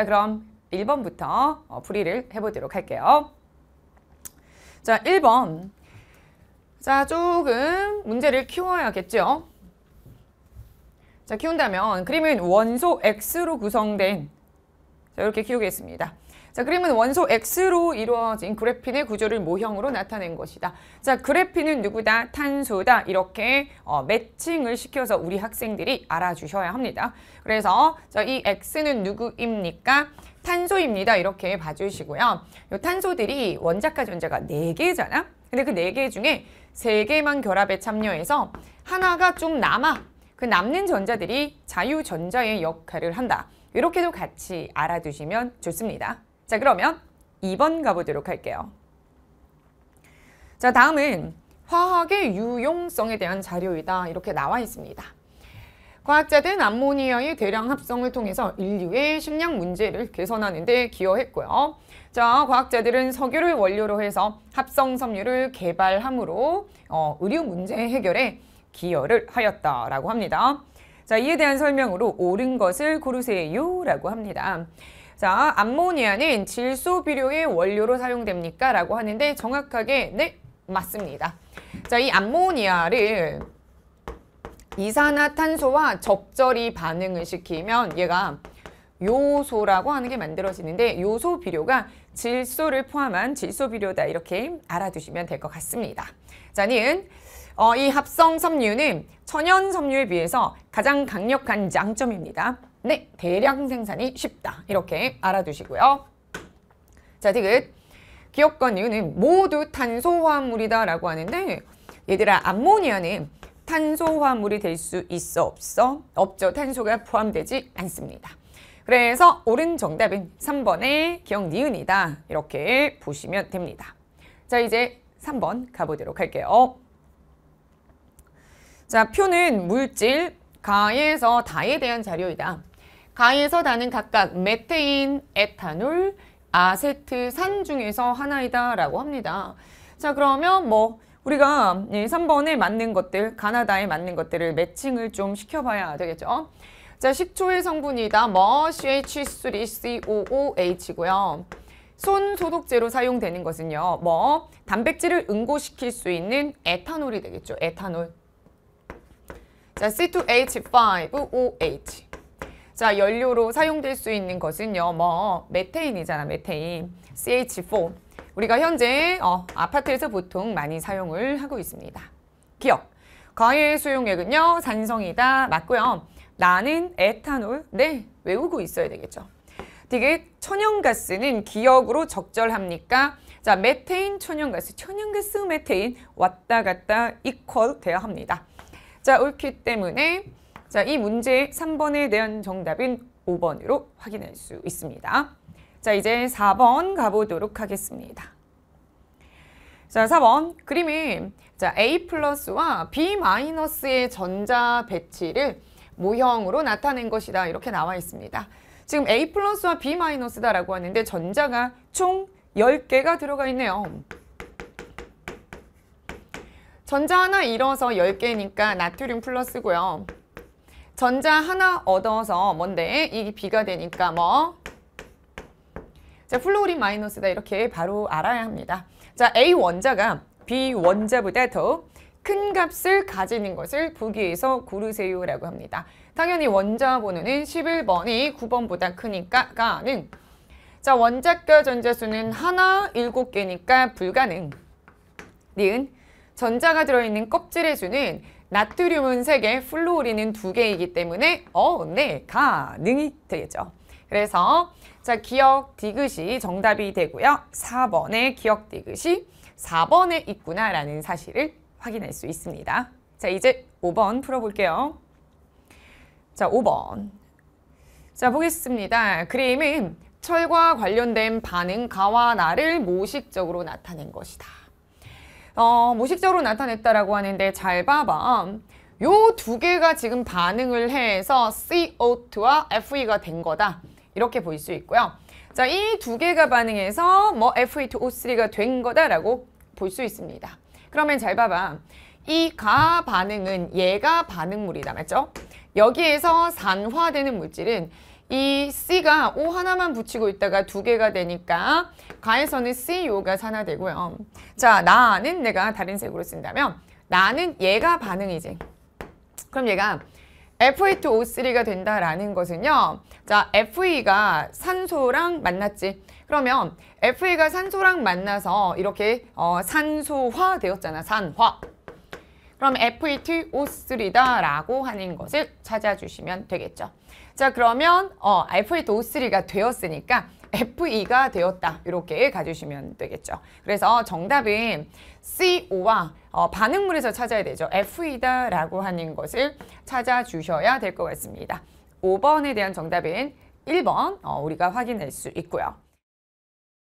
자 그럼 1번부터 어, 풀이를 해보도록 할게요. 자 1번 자 조금 문제를 키워야겠죠. 자 키운다면 그림은 원소 X로 구성된 자 이렇게 키우겠습니다. 자, 그림은 원소 X로 이루어진 그래핀의 구조를 모형으로 나타낸 것이다. 자, 그래핀은 누구다? 탄소다. 이렇게 어, 매칭을 시켜서 우리 학생들이 알아주셔야 합니다. 그래서 자, 이 X는 누구입니까? 탄소입니다. 이렇게 봐주시고요. 요 탄소들이 원자가전자가 네개잖아 근데 그 네 개 중에 세개만 결합에 참여해서 하나가 좀 남아. 그 남는 전자들이 자유전자의 역할을 한다. 이렇게도 같이 알아두시면 좋습니다. 자, 그러면 2번 가보도록 할게요. 자, 다음은 화학의 유용성에 대한 자료이다. 이렇게 나와 있습니다. 과학자들은 암모니아의 대량 합성을 통해서 인류의 식량 문제를 개선하는 데 기여했고요. 자, 과학자들은 석유를 원료로 해서 합성 섬유를 개발함으로 어, 의료 문제 해결에 기여를 하였다라고 합니다. 자, 이에 대한 설명으로 옳은 것을 고르세요라고 합니다. 자, 암모니아는 질소 비료의 원료로 사용됩니까? 라고 하는데 정확하게 네, 맞습니다. 자, 이 암모니아를 이산화탄소와 적절히 반응을 시키면 얘가 요소라고 하는 게 만들어지는데 요소 비료가 질소를 포함한 질소 비료다 이렇게 알아두시면 될 것 같습니다. 자, 는 어, 이 합성 섬유는 천연 섬유에 비해서 가장 강력한 장점입니다. 네, 대량 생산이 쉽다. 이렇게 알아두시고요. 자, 디귿. 기업권 이유는 모두 탄소화물이다 라고 하는데 얘들아, 암모니아는 탄소화물이될 수 있어 없어? 없죠. 탄소가 포함되지 않습니다. 그래서 옳은 정답은 3번의 기억 니은이다. 이렇게 보시면 됩니다. 자, 이제 3번 가보도록 할게요. 자, 표는 물질, 가에서 다에 대한 자료이다. 가에서 나는 각각 메테인, 에탄올, 아세트산 중에서 하나이다 라고 합니다. 자 그러면 뭐 우리가 3번에 맞는 것들, 가나다에 맞는 것들을 매칭을 좀 시켜봐야 되겠죠. 자, 식초의 성분이다. 뭐 CH3COOH고요. 손 소독제로 사용되는 것은요. 뭐 단백질을 응고시킬 수 있는 에탄올이 되겠죠. 에탄올. 자, C2H5OH. 자, 연료로 사용될 수 있는 것은요. 뭐 메테인이잖아, 메테인. CH4. 우리가 현재 어, 아파트에서 보통 많이 사용을 하고 있습니다. 기억. 과외 수용액은요. 산성이다. 맞고요. 나는 에탄올. 네, 외우고 있어야 되겠죠. 되게 천연가스는 기억으로 적절합니까? 자, 메테인, 천연가스, 천연가스, 메테인 왔다 갔다 이퀄 돼야 합니다. 자, 옳기 때문에 자, 이 문제 3번에 대한 정답은 5번으로 확인할 수 있습니다. 자, 이제 4번 가보도록 하겠습니다. 자, 4번 그림이 자, A 플러스와 B 마이너스의 전자 배치를 모형으로 나타낸 것이다. 이렇게 나와 있습니다. 지금 A 플러스와 B 마이너스다라고 하는데 전자가 총 10개가 들어가 있네요. 전자 하나 잃어서 10개니까 나트륨 플러스고요. 전자 하나 얻어서 뭔데? 이게 B가 되니까 뭐? 자, 플로우린 마이너스다 이렇게 바로 알아야 합니다. 자, A 원자가 B 원자보다 더 큰 값을 가지는 것을 보기에서 고르세요라고 합니다. 당연히 원자 번호는 11번이 9번보다 크니까 가는 자, 원자과 전자수는 하나, 일곱 개니까 불가능. 니은 전자가 들어있는 껍질의 수는 나트륨은 3개, 플루오린은 2개이기 때문에 어, 네, 가능이 되겠죠. 그래서 자 기억 디귿이 정답이 되고요. 4번의 기억 디귿이 4번에 있구나라는 사실을 확인할 수 있습니다. 자 이제 5번 풀어볼게요. 자 5번 자 보겠습니다. 그림은 철과 관련된 반응 가와 나를 모식적으로 나타낸 것이다. 어, 무식적으로 나타냈다라고 하는데 잘 봐봐. 요 두 개가 지금 반응을 해서 CO2와 FE가 된 거다. 이렇게 볼 수 있고요. 자, 이 두 개가 반응해서 뭐 Fe2O3가 된 거다라고 볼 수 있습니다. 그러면 잘 봐봐. 이 가 반응은 얘가 반응물이다. 맞죠? 여기에서 산화되는 물질은 이 C가 O 하나만 붙이고 있다가 두 개가 되니까 가에서는 CU가 산화되고요. 자, 나는 내가 다른 색으로 쓴다면 나는 얘가 반응이지. 그럼 얘가 F2O3가 된다라는 것은요. 자, FE가 산소랑 만났지. 그러면 FE가 산소랑 만나서 이렇게 어, 산소화 되었잖아. 산화. 그럼 F1T e O3다라고 하는 것을 찾아주시면 되겠죠. 자 그러면 어, F1T e O3가 되었으니까 F2가 되었다 이렇게 가주시면 되겠죠. 그래서 정답은 CO와 어, 반응물에서 찾아야 되죠. F2다라고 하는 것을 찾아주셔야 될 것 같습니다. 5번에 대한 정답은 1번 어, 우리가 확인할 수 있고요.